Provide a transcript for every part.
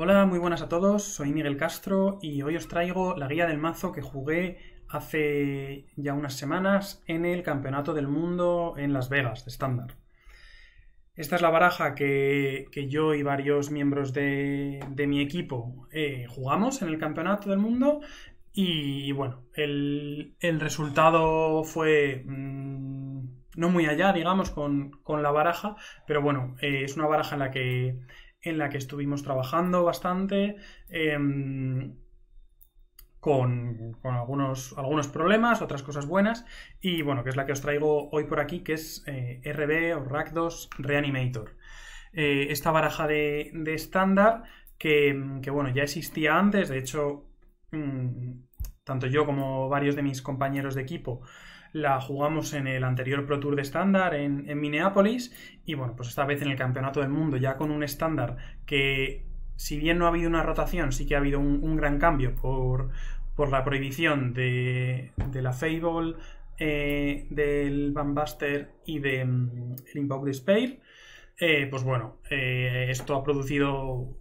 Hola, muy buenas a todos, soy Miguel Castro y hoy os traigo la guía del mazo que jugué hace ya unas semanas en el Campeonato del Mundo en Las Vegas, de estándar. Esta es la baraja que, yo y varios miembros de, mi equipo eh, jugamos en el Campeonato del Mundo y bueno, el, resultado fue... Mm, no muy allá, digamos, con, la baraja, pero bueno, eh, es una baraja en la que en la que estuvimos trabajando bastante. Em, con, algunos, algunos problemas, otras cosas buenas, y bueno, que es la que os traigo hoy por aquí, que es eh, RB o Rackdos 2 Reanimator. Eh, esta baraja de estándar que, bueno, ya existía antes, de hecho, mm, tanto yo como varios de mis compañeros de equipo la jugamos en el anterior Pro Tour de estándar en, Minneapolis y bueno, pues esta vez en el Campeonato del Mundo ya con un estándar que si bien no ha habido una rotación, sí que ha habido un, gran cambio por, la prohibición de, la Fable, eh, del Bambuster y del Invoked mm, el Despair. Eh, pues bueno, eh, esto ha producido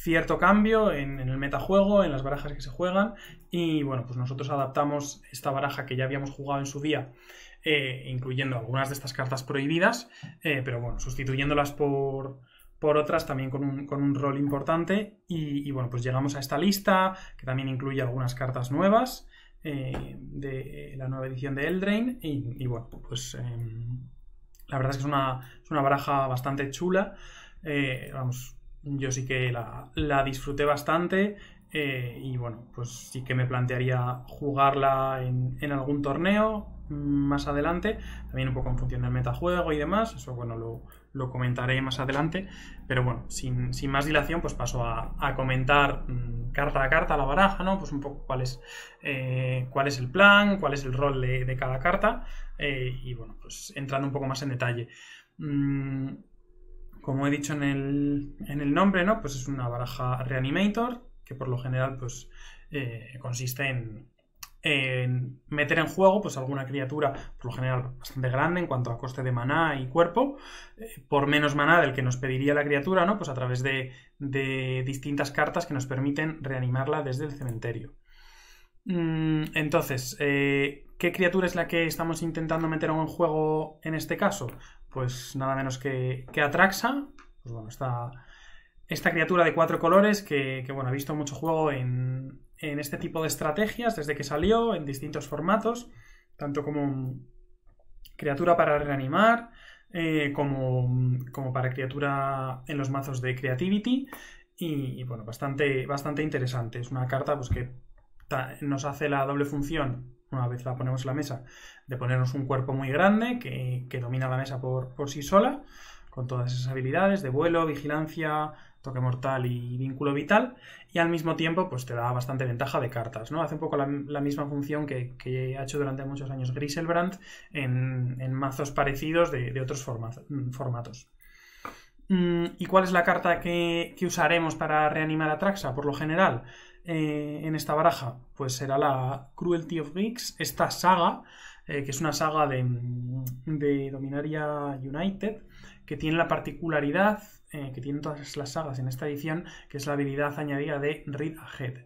cierto cambio en, el metajuego, en las barajas que se juegan. Y bueno, pues nosotros adaptamos esta baraja que ya habíamos jugado en su día, eh, incluyendo algunas de estas cartas prohibidas, eh, pero bueno, sustituyéndolas por, por otras también con un, rol importante. Y, bueno, pues llegamos a esta lista que también incluye algunas cartas nuevas eh, de la nueva edición de Eldrain. Y, y bueno, pues la verdad es que es una, es una baraja bastante chula. vamos, yo sí que la, disfruté bastante eh, y bueno, pues sí que me plantearía jugarla en, algún torneo mm, más adelante, también un poco en función del metajuego y demás, eso bueno, lo, comentaré más adelante, pero bueno, sin, más dilación, pues paso a, comentar mm, carta a carta la baraja, ¿no? Pues un poco cuál es, eh, cuál es el plan, cuál es el rol de, cada carta eh, y bueno, pues entrando un poco más en detalle. Mm, como he dicho en el, nombre, ¿no? Pues es una baraja Reanimator, que por lo general, pues, eh, consiste en, meter en juego, pues, alguna criatura, por lo general, bastante grande en cuanto a coste de maná y cuerpo, eh, por menos maná del que nos pediría la criatura, ¿no? Pues a través de, distintas cartas que nos permiten reanimarla desde el cementerio. Mm, entonces, eh, ¿qué criatura es la que estamos intentando meter en juego en este caso? pues nada menos que, Atraxa, pues bueno, esta, criatura de cuatro colores que, bueno, ha visto mucho juego en, este tipo de estrategias desde que salió, en distintos formatos, tanto como criatura para reanimar, eh, como, para criatura en los mazos de Creativity. Y, bueno, bastante, bastante interesante. Es una carta pues, que nos hace la doble función una vez la ponemos en la mesa, de ponernos un cuerpo muy grande que, domina la mesa por, sí sola, con todas esas habilidades de vuelo, vigilancia, toque mortal y vínculo vital, y al mismo tiempo pues te da bastante ventaja de cartas, ¿no? Hace un poco la, misma función que, que, ha hecho durante muchos años Griselbrand en, en mazos parecidos de, otros formatos. Mm, ¿Y cuál es la carta que, que usaremos para reanimar a Traxa? Por lo general, eh, en esta baraja? Pues será la Cruelty of Geeks, esta saga, eh, que es una saga mm, de, Dominaria United, que tiene la particularidad eh, que tienen todas las sagas en esta edición, que es la habilidad añadida de Read Ahead.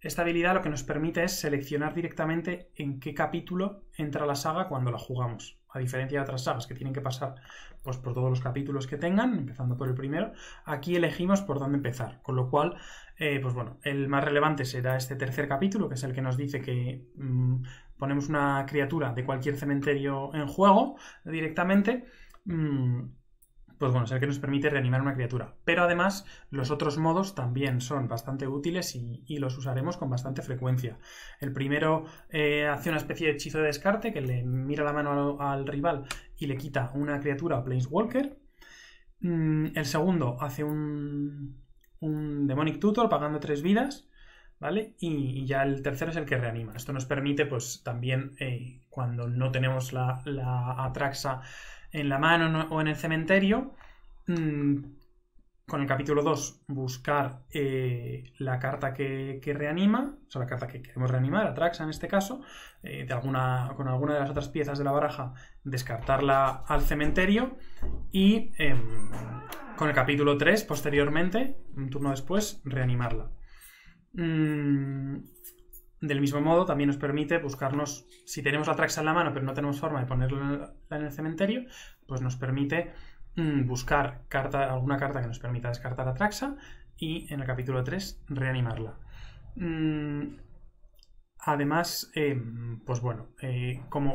Esta habilidad lo que nos permite es seleccionar directamente en qué capítulo entra la saga cuando la jugamos a diferencia de otras sagas que tienen que pasar pues, por todos los capítulos que tengan, empezando por el primero, aquí elegimos por dónde empezar. Con lo cual, eh, pues bueno, el más relevante será este tercer capítulo, que es el que nos dice que mm, ponemos una criatura de cualquier cementerio en juego directamente. Mm, pues bueno, es el que nos permite reanimar una criatura. Pero además, los otros modos también son bastante útiles y, los usaremos con bastante frecuencia. El primero eh, hace una especie de hechizo de descarte que le mira la mano al, rival y le quita una criatura a Planeswalker. Mm, el segundo hace un, un Demonic Tutor pagando tres vidas. ¿Vale? Y, ya el tercero es el que reanima. Esto nos permite, pues también eh, cuando no tenemos la, la Atraxa en la mano o en el cementerio. Mm, con el capítulo 2, buscar eh, la carta que, reanima, o sea, la carta que queremos reanimar, Atraxa en este caso, eh, de alguna, con alguna de las otras piezas de la baraja, descartarla al cementerio. Y em, con el capítulo 3, posteriormente, un turno después, reanimarla. Mm, del mismo modo, también nos permite buscarnos, si tenemos la traxa en la mano pero no tenemos forma de ponerla en el cementerio, pues nos permite mm, buscar carta, alguna carta que nos permita descartar a traxa y en el capítulo 3 reanimarla. Mm, además, em, pues bueno, eh, como,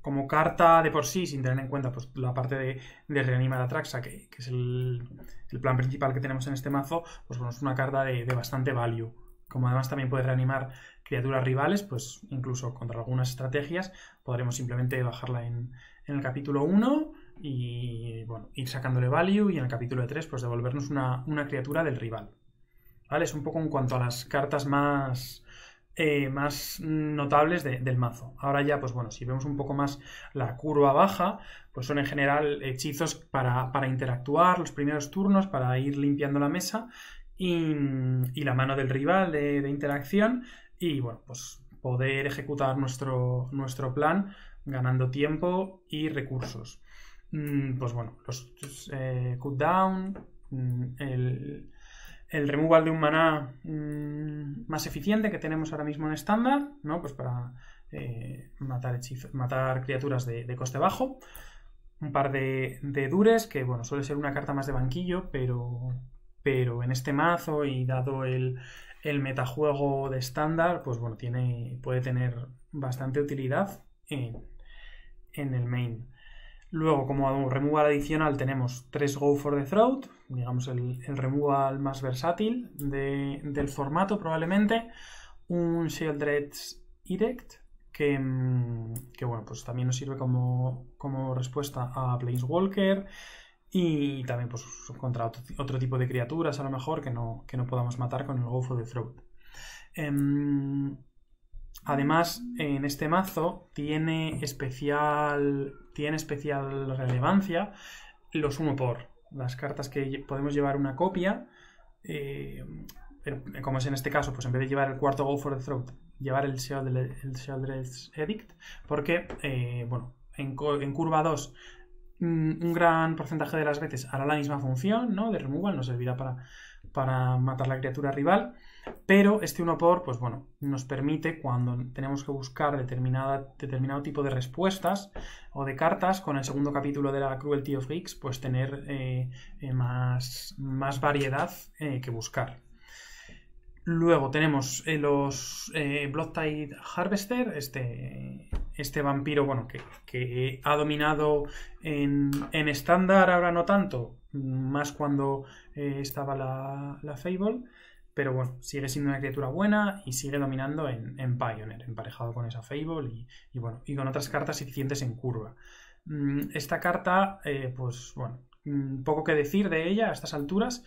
como, carta de por sí, sin tener en cuenta pues, la parte de, de reanimar a traxa, que, es el, plan principal que tenemos en este mazo, pues bueno, es una carta de, de bastante value. Como además también puede reanimar criaturas rivales, pues incluso contra algunas estrategias podremos simplemente bajarla en, el capítulo 1 y ir sacándole value y en el capítulo 3 pues devolvernos una, criatura del rival. ¿Vale? Es un poco en cuanto a las cartas más, eh, más notables del mazo. Ahora ya, pues bueno, si vemos un poco más la curva baja, pues son en general hechizos para, para interactuar los primeros turnos, para ir limpiando la mesa y, la mano del rival de, interacción y bueno, pues poder ejecutar nuestro, nuestro plan ganando tiempo y recursos. Mm, pues bueno, los eh, cooldown, mm, el, removal de un maná mm, más eficiente que tenemos ahora mismo en estándar, ¿no? Pues para eh, matar, matar criaturas de, coste bajo. Un par de, de, dures, que bueno, suele ser una carta más de banquillo, pero, pero en este mazo y dado el, el metajuego de estándar, pues bueno, tiene, puede tener bastante utilidad en, el main. Luego, como removal adicional, tenemos 3 Go for the Throat, digamos el, removal más versátil del formato probablemente, un dreads Erect, que, mm, que, bueno, pues también nos sirve como, respuesta a Planeswalker, Walker y también pues, contra otro, tipo de criaturas, a lo mejor, que no, podamos matar con el of the Throat. Em, además, en este mazo tiene especial, tiene especial relevancia los sumo Por. Las cartas que podemos llevar una copia. Eh, eh, como es en este caso, pues en vez de llevar el cuarto Go for the Throat, llevar el Sheldred's Edict, porque, eh, bueno, en, en, curva 2 Mm, un gran porcentaje de las veces hará la misma función, ¿no? De removal, nos servirá para, para matar la criatura rival, pero este uno por, pues bueno, nos permite cuando tenemos que buscar determinada, determinado tipo de respuestas o de cartas con el segundo capítulo de la Cruelty of Geeks, pues tener eh, eh, más, más, variedad eh, que buscar. Luego tenemos eh, los eh, Bloodtide Harvester, este, este vampiro bueno, que, ha dominado en, estándar, ahora no tanto, más cuando eh, estaba la, Fable, pero bueno, sigue siendo una criatura buena y sigue dominando en, en Pioneer, emparejado con esa Fable y, y, bueno, y con otras cartas eficientes en curva. Mm, esta carta, eh, pues bueno, mm, poco que decir de ella a estas alturas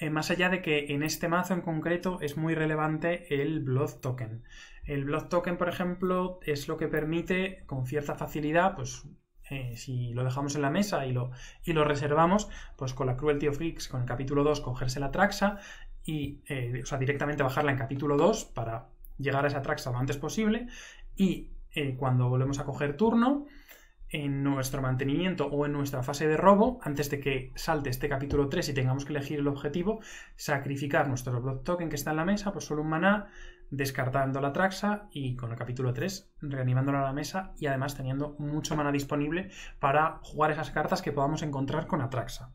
eh, más allá de que en este mazo en concreto es muy relevante el Blood Token. El Blood Token, por ejemplo, es lo que permite con cierta facilidad, pues eh, si lo dejamos en la mesa y lo, y lo reservamos, pues con la Cruelty of Geeks, con el capítulo 2, cogerse la Traxa y, eh, o sea, directamente bajarla en capítulo 2 para llegar a esa Traxa lo antes posible y cuando volvemos a coger turno, en nuestro mantenimiento o en nuestra fase de robo, antes de que salte este capítulo 3 y tengamos que elegir el objetivo, sacrificar nuestro block token que está en la mesa por pues solo un maná, descartando la traxa y con el capítulo 3 reanimándola a la mesa y además teniendo mucho maná disponible para jugar esas cartas que podamos encontrar con Atraxa.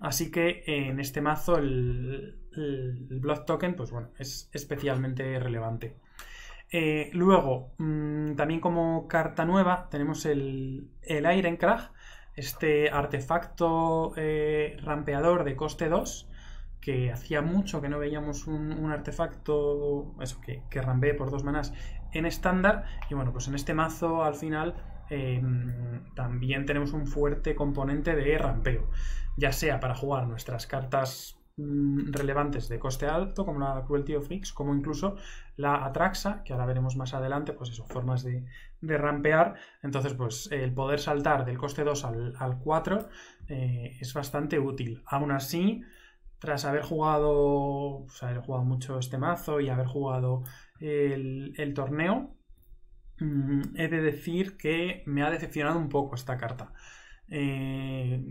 Así que en este mazo el, el block token pues bueno, es especialmente relevante. Eh, luego, mm, también como carta nueva, tenemos el, el Ironcrag, este artefacto eh, rampeador de coste 2, que hacía mucho que no veíamos un, artefacto eso, que, que rampee por dos manas en estándar. Y bueno, pues en este mazo al final em, también tenemos un fuerte componente de rampeo, ya sea para jugar nuestras cartas Mm, relevantes de coste alto, como la Cruelty of Freaks, como incluso la Atraxa, que ahora veremos más adelante, pues eso, formas de, rampear. Entonces, pues el poder saltar del coste 2 al, 4 eh, es bastante útil. Aún así, tras haber jugado, pues, haber jugado mucho este mazo y haber jugado el, torneo, mm, he de decir que me ha decepcionado un poco esta carta. Eh,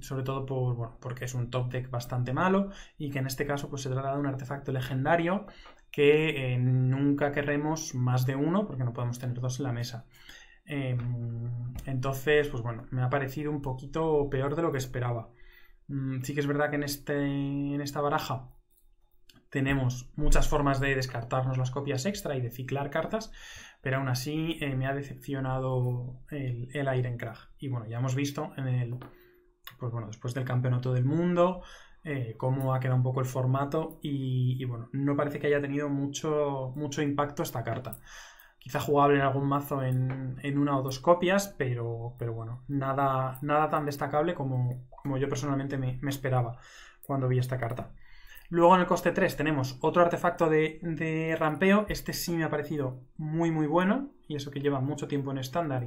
sobre todo porque es un top deck bastante malo y que en este caso pues, se trata de un artefacto legendario que eh, nunca querremos más de uno porque no podemos tener dos en la mesa. Eh, entonces, pues bueno, me ha parecido un poquito peor de lo que esperaba. Mm, sí que es verdad que este, en esta baraja tenemos muchas formas de descartarnos las copias extra y de ciclar cartas, pero aún así eh, me ha decepcionado el, el Iron Krag. Y bueno, ya hemos visto en el, pues bueno, después del campeonato del mundo, eh, cómo ha quedado un poco el formato y, bueno, no parece que haya tenido mucho, mucho impacto esta carta. Quizá jugable en algún mazo en, en una o dos copias, pero, pero bueno, nada, nada tan destacable como, como yo personalmente me esperaba cuando vi esta carta. Luego en el coste 3 tenemos otro artefacto de, de, rampeo. Este sí me ha parecido muy muy bueno. Y eso que lleva mucho tiempo en estándar.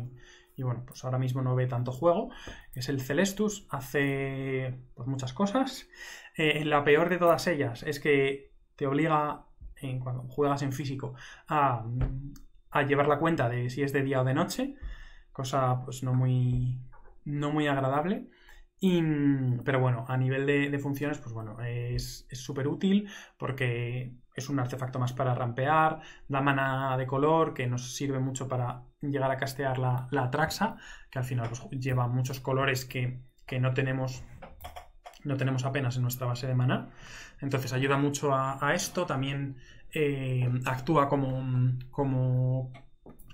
Y, bueno, pues ahora mismo no ve tanto juego. Es el Celestus. Hace pues, muchas cosas. Eh, la peor de todas ellas es que te obliga, cuando juegas en físico, a, llevar la cuenta de si es de día o de noche. Cosa pues no muy, no muy agradable pero bueno, a nivel de, funciones, pues bueno, es súper útil porque es un artefacto más para rampear, da mana de color que nos sirve mucho para llegar a castear la, la Traxa, que al final pues, lleva muchos colores que, no tenemos no tenemos apenas en nuestra base de mana. Entonces ayuda mucho a, esto, también eh, actúa como, como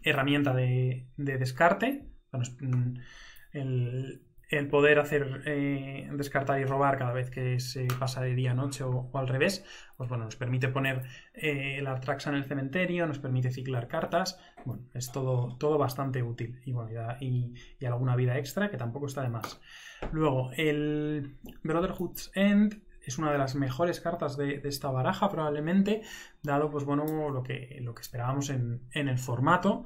herramienta de, descarte. Bueno, mm, el, el poder hacer eh, descartar y robar cada vez que se pasa de día a noche o, al revés, pues bueno, nos permite poner eh, el Artraxa en el cementerio, nos permite ciclar cartas, bueno, es todo, todo bastante útil y, y, alguna vida extra que tampoco está de más. Luego, el Brotherhood's End es una de las mejores cartas de, esta baraja probablemente, dado pues bueno lo que, lo que esperábamos en, en el formato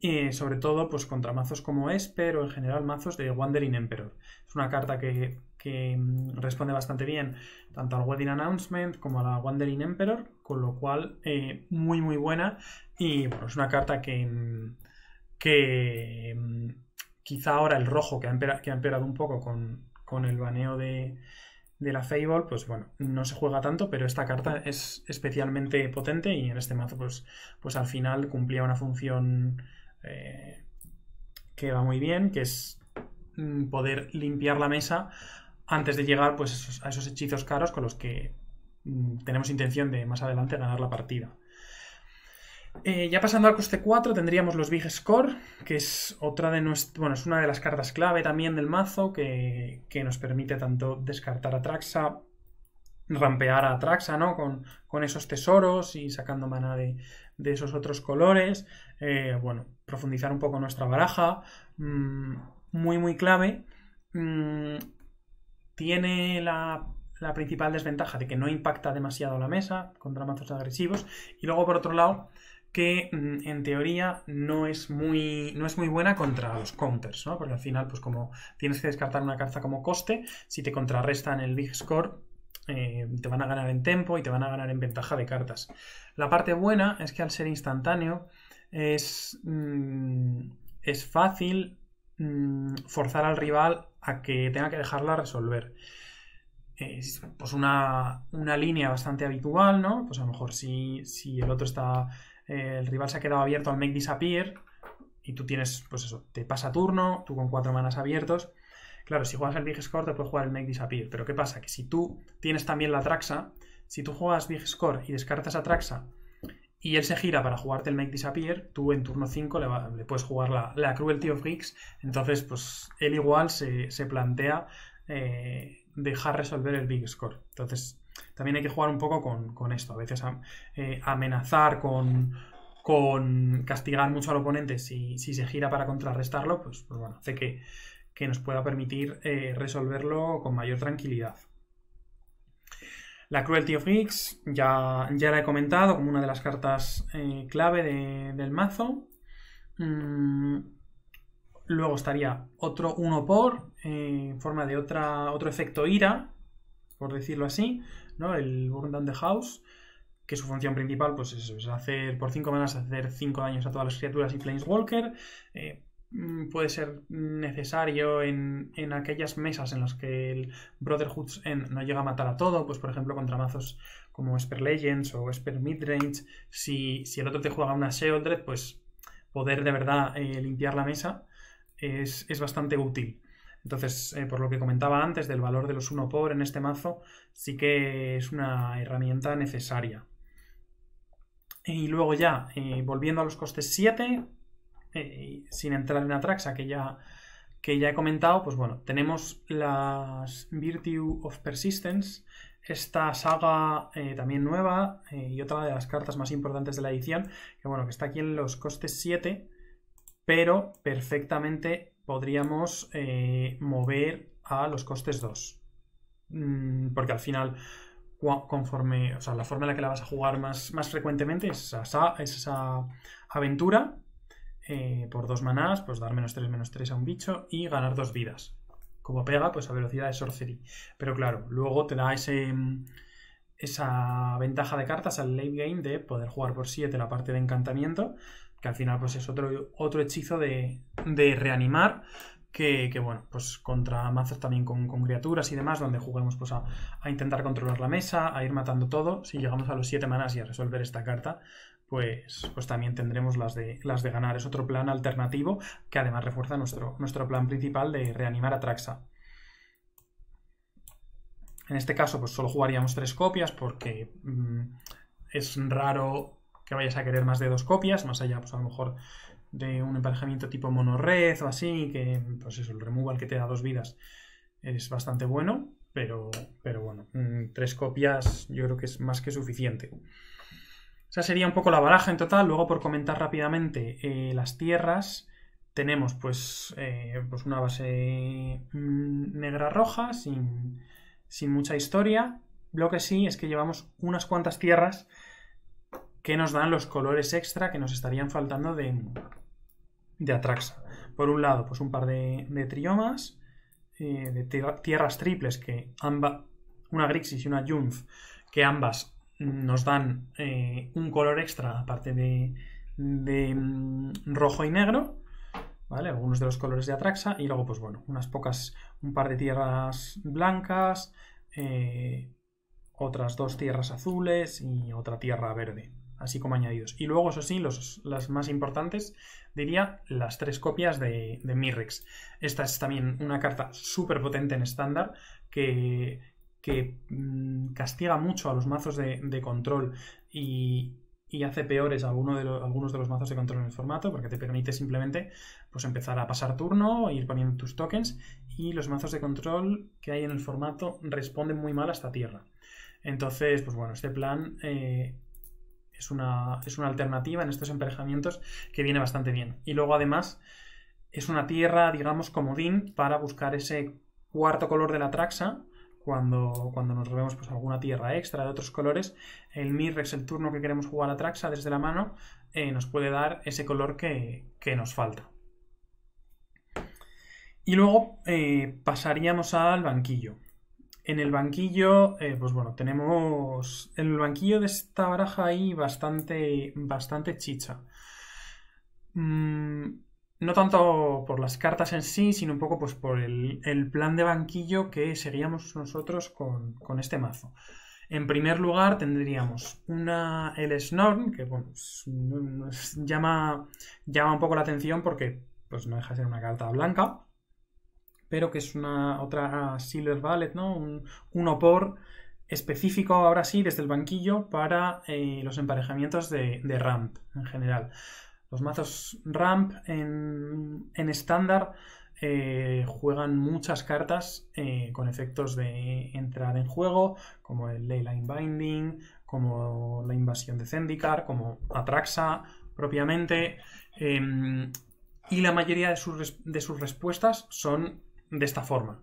eh, sobre todo pues contra mazos como Esper o en general mazos de Wandering Emperor. Es una carta que, mm, responde bastante bien tanto al Wedding Announcement como a la Wandering Emperor, con lo cual eh, muy muy buena y bueno, es una carta que, mm, que mm, quizá ahora el rojo que ha empeorado, que ha un poco con, con el baneo de, de la Fable, pues bueno, no se juega tanto, pero esta carta es especialmente potente y en este mazo pues, pues al final cumplía una función eh, que va muy bien, que es mm, poder limpiar la mesa antes de llegar pues, a esos hechizos caros con los que mm, tenemos intención de más adelante ganar la partida. Eh, ya pasando al coste 4 tendríamos los Big Score, que es otra de nuestro, bueno, es una de las cartas clave también del mazo que, nos permite tanto descartar a Traxa, rampear a Traxa, ¿no? Con, con esos tesoros y sacando mana de, de esos otros colores, eh, bueno, profundizar un poco nuestra baraja, mm, muy, muy clave. Mm, tiene la, la, principal desventaja de que no impacta demasiado la mesa contra mazos agresivos y luego, por otro lado, que mm, en teoría no es muy, no es muy buena contra los counters, ¿no? Porque al final, pues como tienes que descartar una carta como coste, si te contrarrestan el big score, eh, te van a ganar en tempo y te van a ganar en ventaja de cartas. La parte buena es que al ser instantáneo es, mm, es fácil mm, forzar al rival a que tenga que dejarla resolver. Es pues una, línea bastante habitual, ¿no? Pues a lo mejor si, si el otro está. Eh, el rival se ha quedado abierto al make disappear, y tú tienes, pues eso, te pasa turno, tú con cuatro manas abiertos, Claro, si juegas el Big Score te puedes jugar el Make Disappear, pero ¿qué pasa? Que si tú tienes también la Traxa, si tú juegas Big Score y descartas a Traxa y él se gira para jugarte el Make Disappear, tú en turno 5 le, puedes jugar la, la, Cruelty of Geeks, entonces pues él igual se, plantea eh, dejar resolver el Big Score. Entonces también hay que jugar un poco con, esto, a veces eh, amenazar con, castigar mucho al oponente si, si se gira para contrarrestarlo, pues, pues bueno, hace que que nos pueda permitir eh, resolverlo con mayor tranquilidad. La Cruelty of Geeks ya, ya la he comentado como una de las cartas eh, clave del mazo. Mm, luego estaría otro 1 por, eh, en forma de otra, otro efecto ira, por decirlo así, ¿no? el Burn Down the House, que su función principal pues, es, hacer por 5 manas hacer 5 daños a todas las criaturas y Planeswalker. Mm, puede ser necesario en, aquellas mesas en las que el Brotherhood no llega a matar a todo, pues por ejemplo contra mazos como Esper Legends o Esper Midrange, si, si el otro te juega una Sheoldred, pues poder de verdad eh, limpiar la mesa es, es bastante útil. Entonces, eh, por lo que comentaba antes del valor de los uno por en este mazo, sí que es una herramienta necesaria. Y luego ya, eh, volviendo a los costes 7, eh, sin entrar en Atraxa, que ya, que ya he comentado, pues bueno, tenemos las Virtue of Persistence, esta saga eh, también nueva eh, y otra de las cartas más importantes de la edición, que bueno, que está aquí en los costes 7, pero perfectamente podríamos mover a los costes 2. Mm, porque al final conforme, o sea, la forma en la que la vas a jugar más, más frecuentemente es esa aventura eh, por dos manás, pues dar menos 3, menos 3 a un bicho y ganar dos vidas. Como pega, pues a velocidad de sorcery. Pero claro, luego te da mm, esa ventaja de cartas al late game de poder jugar por siete la parte de encantamiento, que al final pues es otro, otro hechizo de, de reanimar, que, bueno, pues contra mazos también con, criaturas y demás, donde juguemos pues a, a, intentar controlar la mesa, a ir matando todo. Si llegamos a los 7 manas y a resolver esta carta, pues, pues, también tendremos las de, las de ganar. Es otro plan alternativo que además refuerza nuestro, nuestro plan principal de reanimar a Traxa. En este caso, pues solo jugaríamos tres copias porque mm, es raro que vayas a querer más de dos copias, más allá, pues a lo mejor de un emparejamiento tipo monorred o así, que pues eso, el removal que te da dos vidas es bastante bueno, pero, bueno, mm, tres copias yo creo que es más que suficiente. Esa sería un poco la baraja en total. Luego, por comentar rápidamente eh, las tierras, tenemos pues, eh, pues una base mm, negra-roja, sin, mucha historia. Lo que sí es que llevamos unas cuantas tierras que nos dan los colores extra que nos estarían faltando de, de Atraxa. Por un lado, pues un par de, triomas, eh, de tierras triples que ambas, una Grixis y una Junf, que ambas nos dan eh, un color extra aparte de, mm, rojo y negro, ¿vale? Algunos de los colores de Atraxa y luego, pues bueno, unas pocas, un par de tierras blancas, eh, otras dos tierras azules y otra tierra verde, así como añadidos. Y luego, eso sí, los, las más importantes, diría, las tres copias de, Mirex. Esta es también una carta súper potente en estándar que que mm, castiga mucho a los mazos de, control y, hace peores de algunos de los mazos de control en el formato, porque te permite simplemente pues, empezar a pasar turno, ir poniendo tus tokens, y los mazos de control que hay en el formato responden muy mal a esta tierra. Entonces, pues bueno, este plan eh, es, una, es una alternativa en estos emparejamientos que viene bastante bien. Y luego, además, es una tierra, digamos, comodín para buscar ese cuarto color de la traxa cuando, nos robemos pues, alguna tierra extra de otros colores, el Mirrex, el turno que queremos jugar a Traxa desde la mano, eh, nos puede dar ese color que, nos falta. Y luego eh, pasaríamos al banquillo. En el banquillo, eh, pues bueno, tenemos. el banquillo de esta baraja ahí bastante, bastante chicha. Mm, no tanto por las cartas en sí, sino un poco pues, por el, plan de banquillo que seguíamos nosotros con, este mazo. En primer lugar tendríamos una el Snorn, que nos llama, llama un poco la atención porque pues, no deja de ser una carta blanca, pero que es una otra Silver Ballet, ¿no? Un, opor específico ahora sí desde el banquillo para eh, los emparejamientos de, de Ramp en general. Los mazos ramp en estándar eh, juegan muchas cartas eh, con efectos de entrar en juego, como el Leyline Binding, como la invasión de Zendikar, como Atraxa propiamente. Em, y la mayoría de sus, de sus respuestas son de esta forma.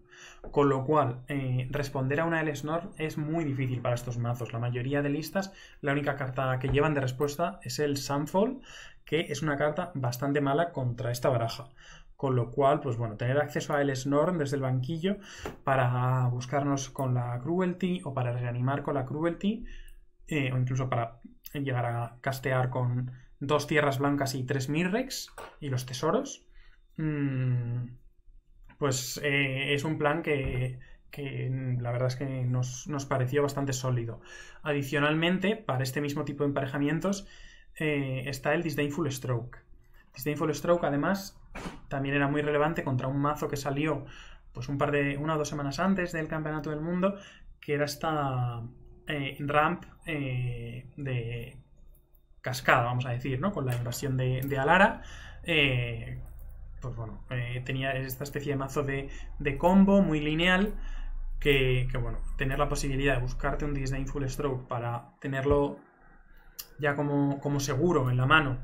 Con lo cual, eh, responder a una LSNOR es muy difícil para estos mazos. La mayoría de listas, la única carta que llevan de respuesta es el Sunfall, que es una carta bastante mala contra esta baraja. Con lo cual, pues bueno, tener acceso a el desde el banquillo para buscarnos con la Cruelty o para reanimar con la Cruelty, eh, o incluso para llegar a castear con dos tierras blancas y tres Mirrex y los tesoros. Mm, pues eh, es un plan que, mm, la verdad es que nos, pareció bastante sólido. Adicionalmente, para este mismo tipo de emparejamientos eh, está el Disdainful Stroke. Disdainful Stroke, además, también era muy relevante contra un mazo que salió pues un par de, una o dos semanas antes del Campeonato del Mundo, que era esta eh, ramp de cascada, vamos a decir, ¿no? Con la invasión de, Alara, pues bueno, eh, tenía esta especie de mazo de, combo muy lineal. Que, bueno, tener la posibilidad de buscarte un Full Stroke para tenerlo ya como, seguro en la mano,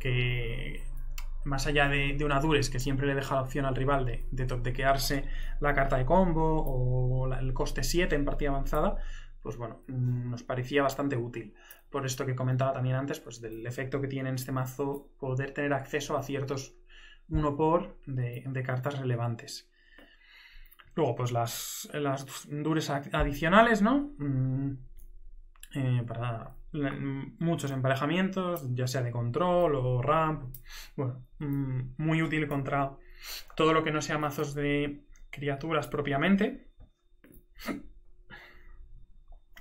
que más allá de, una Dures que siempre le deja la opción al rival de, de topdequearse la carta de combo o el coste 7 en partida avanzada, pues bueno, mm, nos parecía bastante útil. Por esto que comentaba también antes, pues del efecto que tiene en este mazo poder tener acceso a ciertos uno por de, cartas relevantes. Luego, pues las, las adicionales, ¿no? Mm, eh, para muchos emparejamientos, ya sea de control o ramp. Bueno, mm, muy útil contra todo lo que no sea mazos de criaturas propiamente.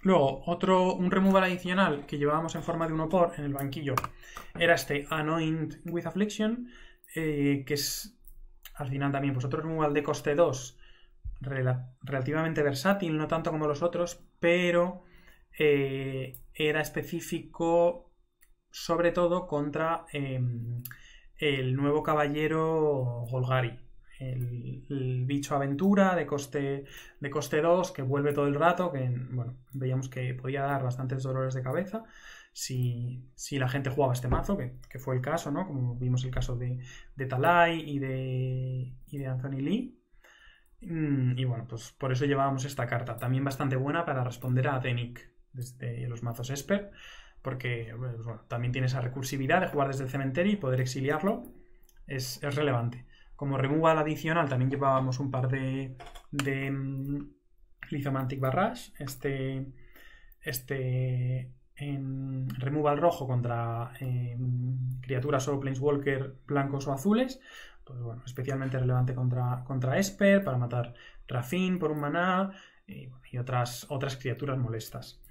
Luego, otro, un removal adicional que llevábamos en forma de uno por en el banquillo era este Anoint with Affliction, eh, que es al final también pues otro removal de coste 2 relativamente versátil, no tanto como los otros, pero eh, era específico sobre todo contra em, el nuevo caballero Golgari. El, bicho aventura de coste de coste 2 que vuelve todo el rato que bueno veíamos que podía dar bastantes dolores de cabeza si, la gente jugaba este mazo, que, fue el caso, ¿no? Como vimos el caso de, de Talai y de, y de Anthony Lee. Mm, y bueno, pues por eso llevábamos esta carta, también bastante buena para responder a Denik desde los mazos Esper, porque pues, también tiene esa recursividad de jugar desde el cementerio y poder exiliarlo, es, relevante. Como removal adicional también llevábamos un par de, de um, Barrage, este, este en rojo contra eh, criaturas o planeswalker blancos o azules. Pues bueno, especialmente relevante contra, contra Esper para matar Rafin por un maná eh, y, otras, otras criaturas molestas.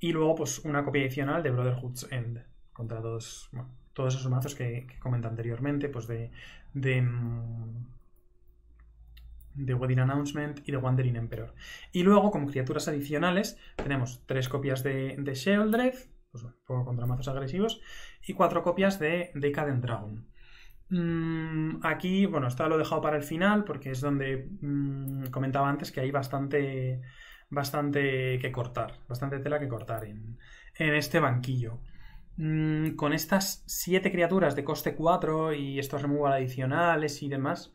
Y luego, pues una copia adicional de Brotherhood's End contra todos esos mazos que, que comenté anteriormente, pues de, de mm, de Wedding Announcement y de Wandering Emperor. Y luego, como criaturas adicionales, tenemos tres copias de, de pues bueno, poco contra mazos agresivos, y cuatro copias de Decadent Dragon. Mm, aquí, bueno, esto lo he dejado para el final porque es donde mm, comentaba antes que hay bastante, bastante que cortar, bastante tela que cortar en, este banquillo. Mm, con estas siete criaturas de coste 4 y estos removal adicionales y demás,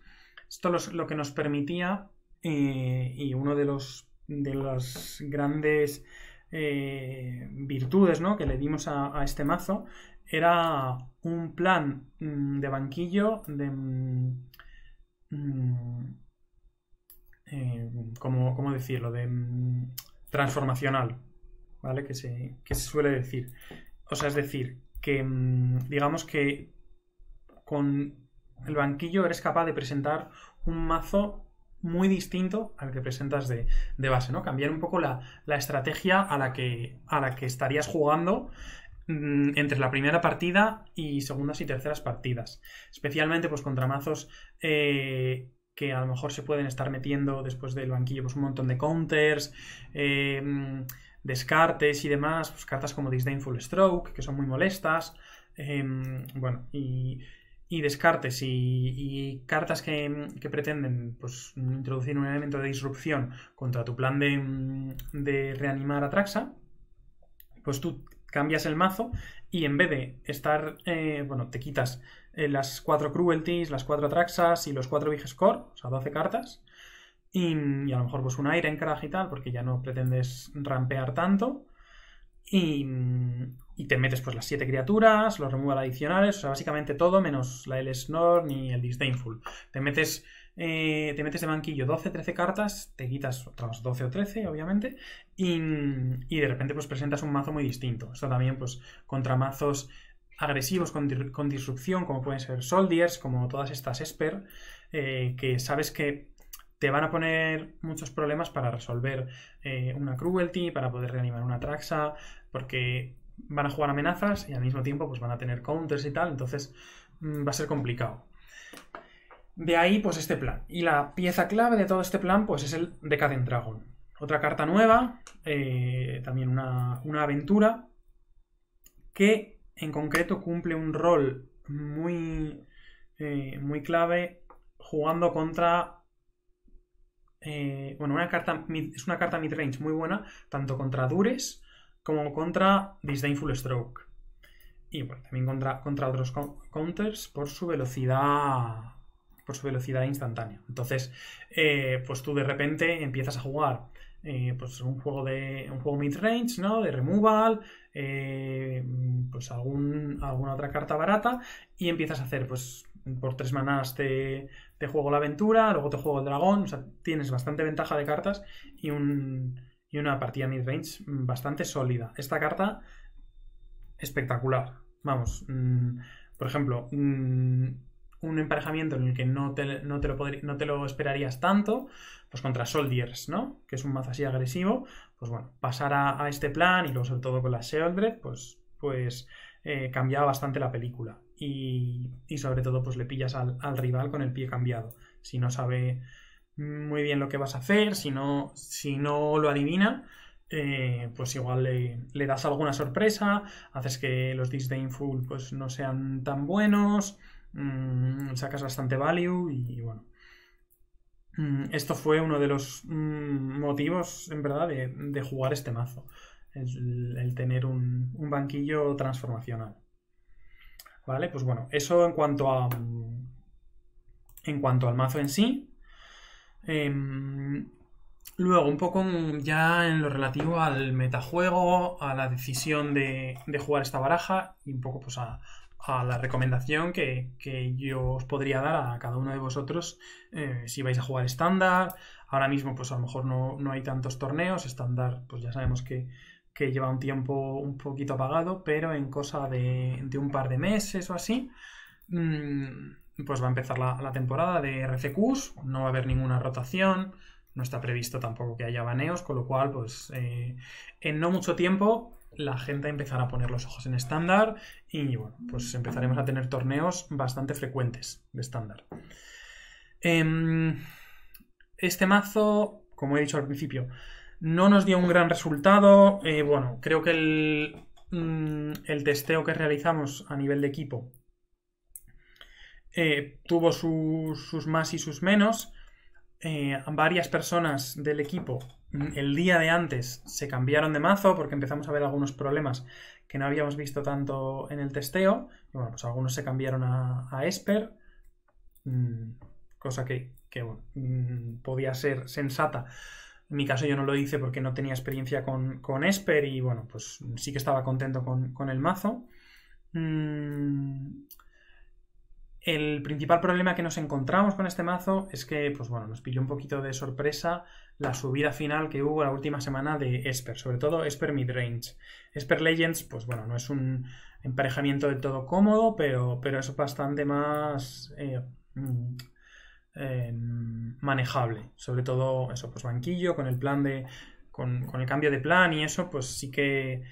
esto lo que nos permitía, eh, y uno de los de las grandes eh, virtudes que le dimos a, este mazo, era un plan mm, de banquillo de... Mm, mm, eh, como, ¿Cómo decirlo? De transformacional, ¿vale? Que se, que se suele decir. O sea, es decir, que digamos que con el banquillo eres capaz de presentar un mazo muy distinto al que presentas de, base, ¿no? Cambiar un poco la, estrategia a la, que, a la que estarías jugando mm, entre la primera partida y segundas y terceras partidas. Especialmente pues contra mazos eh, que a lo mejor se pueden estar metiendo después del banquillo pues un montón de counters, eh, mm, descartes y demás, pues, cartas como Disdainful Stroke, que son muy molestas, eh, mm, bueno, y, y descartes y, cartas que, pretenden pues, introducir un elemento de disrupción contra tu plan de, reanimar a Traxa, pues tú cambias el mazo y en vez de estar, eh, bueno, te quitas eh, las cuatro cruelties, las cuatro Traxas y los cuatro Vigescore o sea, 12 cartas, y, a lo mejor pues un aire en y tal, porque ya no pretendes rampear tanto. Y, y te metes pues las siete criaturas, los removal adicionales, o sea, básicamente todo menos la l Snorn ni el Disdainful. Te metes, eh, te metes de banquillo 12, 13 cartas, te quitas otras 12 o 13, obviamente, y, de repente pues presentas un mazo muy distinto. Esto también pues contra mazos agresivos con, disrupción, como pueden ser Soldiers, como todas estas Esper, eh, que sabes que te van a poner muchos problemas para resolver eh, una cruelty, para poder reanimar una traxa, porque van a jugar amenazas y al mismo tiempo pues van a tener counters y tal, entonces mm, va a ser complicado. De ahí pues este plan. Y la pieza clave de todo este plan pues es el Decadent Dragon. Otra carta nueva, eh, también una, aventura, que en concreto cumple un rol muy, eh, muy clave jugando contra eh, bueno, una carta, es una carta range muy buena, tanto contra Dures como contra Disdainful Stroke. Y bueno, también contra, otros counters por su velocidad. Por su velocidad instantánea. Entonces, eh, pues tú de repente empiezas a jugar. Eh, pues un juego de. un juego mid-range, ¿no? De removal. Eh, pues algún, alguna otra carta barata. Y empiezas a hacer, pues. Por tres manadas te, te juego la aventura. Luego te juego el dragón. O sea, tienes bastante ventaja de cartas. Y un y una partida mid-range bastante sólida. Esta carta, espectacular. Vamos, mm, por ejemplo, mm, un emparejamiento en el que no te, no te lo esperarías tanto, pues contra Soldiers, ¿no? Que es un mazo así agresivo, pues bueno, pasar a, este plan y luego sobre todo con la Sheldred, pues, pues eh, cambiaba bastante la película. Y, y, sobre todo, pues le pillas al, al rival con el pie cambiado. Si no sabe muy bien lo que vas a hacer, si no, si no lo adivina, eh, pues igual le, das alguna sorpresa, haces que los Disdainful pues, no sean tan buenos, mm, sacas bastante value y, bueno. Mm, esto fue uno de los mm, motivos, en verdad, de, jugar este mazo. El, el tener un, un, banquillo transformacional. Vale, pues bueno, eso en cuanto a. En cuanto al mazo en sí, Em, luego, un poco ya en lo relativo al metajuego, a la decisión de, jugar esta baraja y un poco pues a, la recomendación que, yo os podría dar a cada uno de vosotros eh, si vais a jugar estándar. Ahora mismo, pues a lo mejor no, hay tantos torneos. Estándar, pues ya sabemos que, lleva un tiempo un poquito apagado, pero en cosa de, de un par de meses o así, mm, pues va a empezar la, temporada de RCQs, no va a haber ninguna rotación, no está previsto tampoco que haya baneos, con lo cual, pues eh, en no mucho tiempo la gente empezará a poner los ojos en estándar y bueno, pues empezaremos a tener torneos bastante frecuentes de estándar. Em, este mazo, como he dicho al principio, no nos dio un gran resultado. Eh, bueno, creo que el, mm, el testeo que realizamos a nivel de equipo eh, tuvo sus más y sus menos. Eh, varias personas del equipo mm, el día de antes se cambiaron de mazo porque empezamos a ver algunos problemas que no habíamos visto tanto en el testeo. Pues algunos se cambiaron a, Esper, mm, cosa que, mm, podía ser sensata. En mi caso yo no lo hice porque no tenía experiencia con, Esper y bueno, pues sí que estaba contento con, con el mazo. El principal problema que nos encontramos con este mazo es que, pues bueno, nos pilló un poquito de sorpresa la subida final que hubo la última semana de Esper, sobre todo Esper Midrange. Esper Legends, pues bueno, no es un emparejamiento de todo cómodo, pero, pero es bastante más eh, mm, eh, manejable. Sobre todo eso, pues banquillo, con el plan de. con el cambio de plan y eso, pues sí que.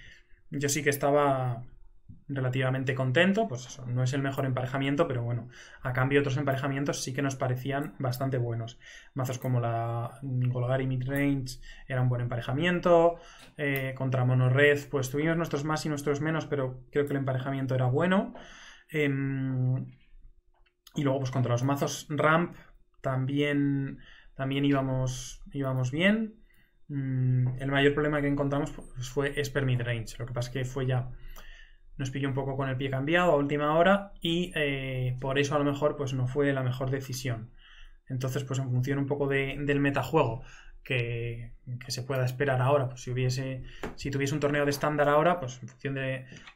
Yo sí que estaba relativamente contento, pues no es el mejor emparejamiento, pero bueno, a cambio otros emparejamientos sí que nos parecían bastante buenos. Mazos como la Golgari Midrange era un buen emparejamiento, eh, contra red pues tuvimos nuestros más y nuestros menos, pero creo que el emparejamiento era bueno. Em, y luego, pues contra los mazos Ramp también, también íbamos, íbamos bien. Mm, el mayor problema que encontramos pues, fue Esper Midrange, lo que pasa es que fue ya nos pilló un poco con el pie cambiado a última hora y eh, por eso a lo mejor pues no fue la mejor decisión. Entonces, pues en función un poco de, del metajuego que, que, se pueda esperar ahora, pues si hubiese, si tuviese un torneo de estándar ahora, pues en función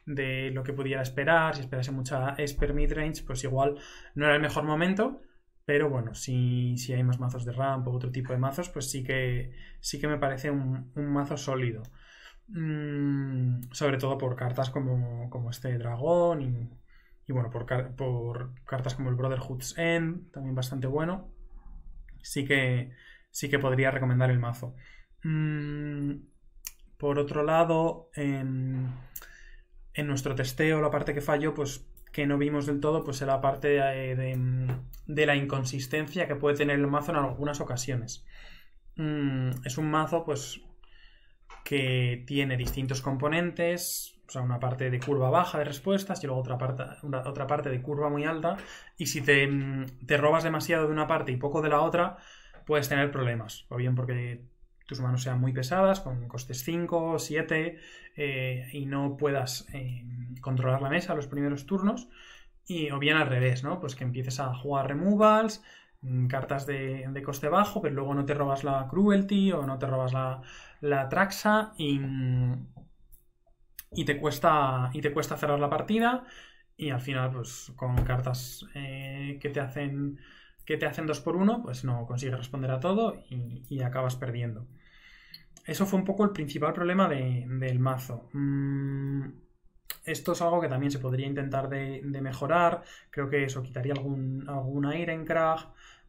de, lo que pudiera esperar, si esperase mucha Esper range pues igual no era el mejor momento. Pero bueno, si, si hay más mazos de ramp o otro tipo de mazos, pues sí que sí que me parece un mazo sólido. Mm, sobre todo por cartas como, este dragón y, bueno, por, por, cartas como el Brotherhood's End, también bastante bueno. Sí que, sí que podría recomendar el mazo. Mm, por otro lado, en, nuestro testeo, la parte que falló, pues que no vimos del todo, pues era la parte eh, de, la inconsistencia que puede tener el mazo en algunas ocasiones. Mm, es un mazo, pues que tiene distintos componentes, o sea, una parte de curva baja de respuestas y luego otra parte, otra parte de curva muy alta, y si mm, te, robas demasiado de una parte y poco de la otra, puedes tener problemas, o bien porque tus manos sean muy pesadas, con costes 5, 7, eh, y no puedas em, controlar la mesa los primeros turnos, y, o bien al revés, ¿no? Pues que empieces a jugar removals, Mm, cartas de, coste bajo, pero luego no te robas la Cruelty o no te robas la, Traxa y, te cuesta, y te cuesta cerrar la partida. Y al final, pues con cartas eh, que te hacen que te hacen dos por uno pues no consigues responder a todo y, acabas perdiendo. Eso fue un poco el principal problema del mazo. Mm, esto es algo que también se podría intentar de, mejorar. Creo que eso quitaría algún, algún aire en Crash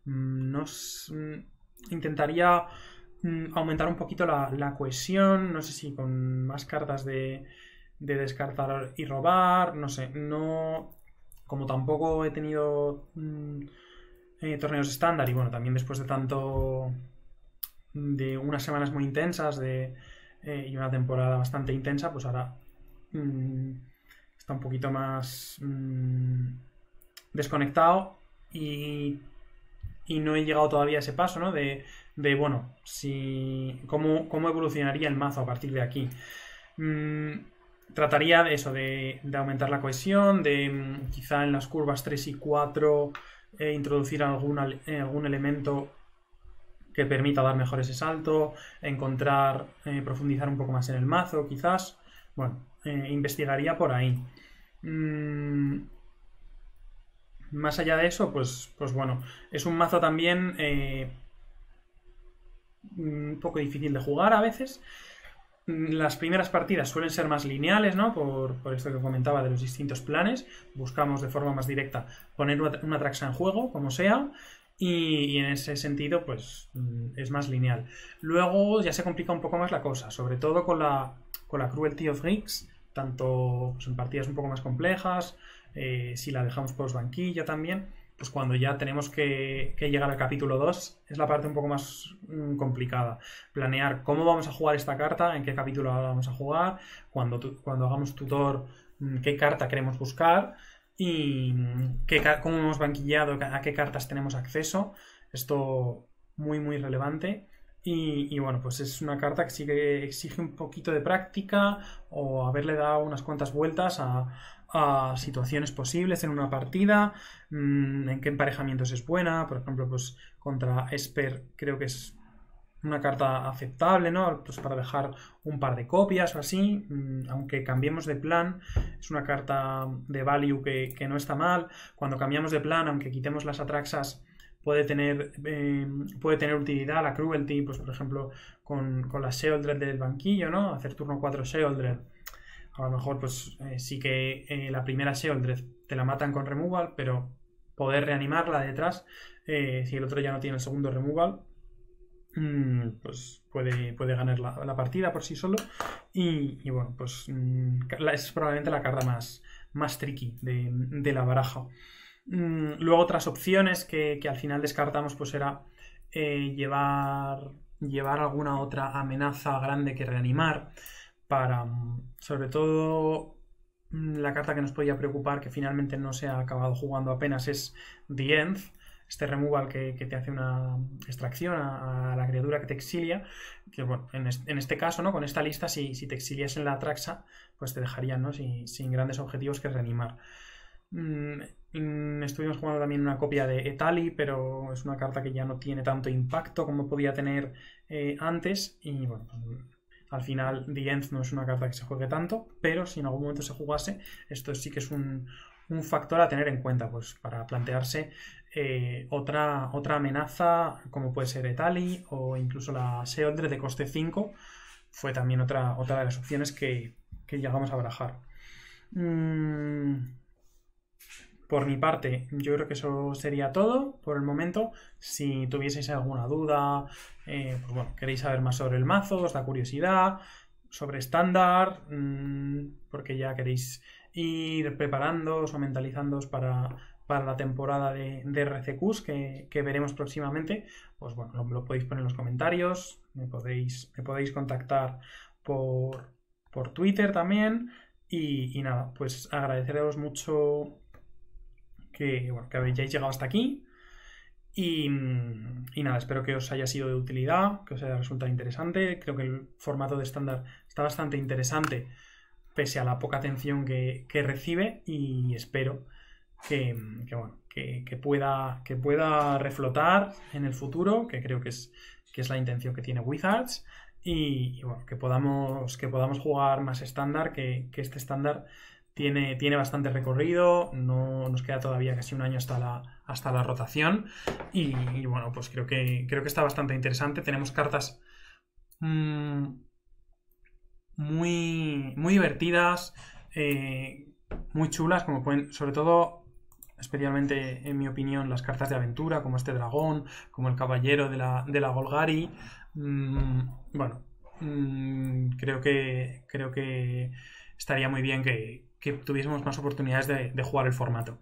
mm, mm, intentaría mm, aumentar un poquito la, cohesión. No sé si con más cartas de, descartar y robar. No sé. No. Como tampoco he tenido eh, torneos estándar. Y bueno, también después de tanto. de unas semanas muy intensas. De, eh, y una temporada bastante intensa. Pues ahora Mm, está un poquito más mm, desconectado y, no he llegado todavía a ese paso, ¿no? De, bueno, si, cómo, evolucionaría el mazo a partir de aquí. Mm, trataría de eso, de, aumentar la cohesión, de quizá en las curvas 3 y 4 eh, introducir algún, eh, algún elemento que permita dar mejor ese salto, encontrar, eh, profundizar un poco más en el mazo, quizás. Bueno, eh, investigaría por ahí. Mm, más allá de eso, pues, pues bueno, es un mazo también eh, mm, un poco difícil de jugar a veces. Mm, las primeras partidas suelen ser más lineales, ¿no? Por, esto que comentaba de los distintos planes. Buscamos de forma más directa poner una, traxa en juego, como sea. Y, en ese sentido, pues es más lineal. Luego ya se complica un poco más la cosa, sobre todo con la, con la Cruelty of Rigs tanto pues, en partidas un poco más complejas, eh, si la dejamos post banquilla también, pues cuando ya tenemos que, llegar al capítulo 2 es la parte un poco más mm, complicada. Planear cómo vamos a jugar esta carta, en qué capítulo la vamos a jugar, cuando, cuando hagamos tutor, mm, qué carta queremos buscar y mm, qué, cómo hemos banquillado, a qué cartas tenemos acceso. Esto muy, muy relevante. Y, bueno, pues es una carta que sí que exige un poquito de práctica o haberle dado unas cuantas vueltas a, situaciones posibles en una partida, mm, en qué emparejamientos es buena, por ejemplo, pues contra Esper creo que es una carta aceptable, ¿no? Pues para dejar un par de copias o así, mm, aunque cambiemos de plan, es una carta de value que, que no está mal. Cuando cambiamos de plan, aunque quitemos las atraxas, puede tener, em, puede tener utilidad la cruelty, pues por ejemplo con, la Sealdred del banquillo, ¿no? Hacer turno 4 Sealdred. A lo mejor pues eh, sí que eh, la primera Sealdred te la matan con removal, pero poder reanimarla detrás, eh, si el otro ya no tiene el segundo removal, mm, pues puede, puede ganar la, partida por sí solo. Y, bueno, pues mm, es probablemente la carta más, más tricky de la baraja. Mm, luego otras opciones que, al final descartamos pues era eh, llevar, llevar alguna otra amenaza grande que reanimar para, mm, sobre todo, mm, la carta que nos podía preocupar que finalmente no se ha acabado jugando apenas es The End, este removal que, te hace una extracción a, la criatura que te exilia, que bueno, en, este caso, ¿no? Con esta lista, si, si, te exilias en la Traxa, pues te dejarían, sin grandes objetivos que reanimar. Mm, estuvimos jugando también una copia de Etali, pero es una carta que ya no tiene tanto impacto como podía tener eh, antes. Y bueno, al final The End no es una carta que se juegue tanto, pero si en algún momento se jugase, esto sí que es un, factor a tener en cuenta, pues para plantearse eh, otra, otra amenaza, como puede ser Etali o incluso la Seoldre de coste 5, fue también otra, otra de las opciones que, que llegamos a barajar. Mm, por mi parte, yo creo que eso sería todo por el momento. Si tuvieseis alguna duda, eh, pues queréis saber más sobre el mazo, os da curiosidad, sobre estándar, mm, porque ya queréis ir preparándoos o mentalizándoos para, la temporada de, RCQs que, veremos próximamente, pues bueno, lo, podéis poner en los comentarios, me podéis, me podéis contactar por, por Twitter también. Y, y nada, pues agradeceros mucho que, bueno, que habéis llegado hasta aquí. Y, nada, espero que os haya sido de utilidad, que os haya resultado interesante. Creo que el formato de estándar está bastante interesante, pese a la poca atención que, recibe, y espero que, que, pueda, que pueda reflotar en el futuro, que creo que es, es la intención que tiene Wizards, y, bueno, que podamos, que podamos jugar más estándar, que, que este estándar tiene, bastante recorrido, no nos queda todavía casi un año hasta la, hasta la rotación y, bueno, pues creo que, creo que está bastante interesante. Tenemos cartas mm, muy, muy divertidas, eh, muy chulas, como pueden, sobre todo, especialmente en mi opinión, las cartas de aventura, como este dragón, como el caballero de la, Golgari. Mm, bueno, mm, creo que creo que estaría muy bien que, que tuviésemos más oportunidades de, jugar el formato.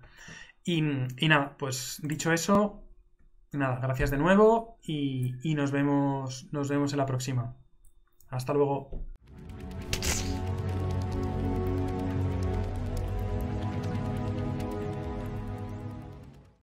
Y, nada, pues dicho eso, nada, gracias de nuevo y, y nos, vemos, nos vemos en la próxima. Hasta luego.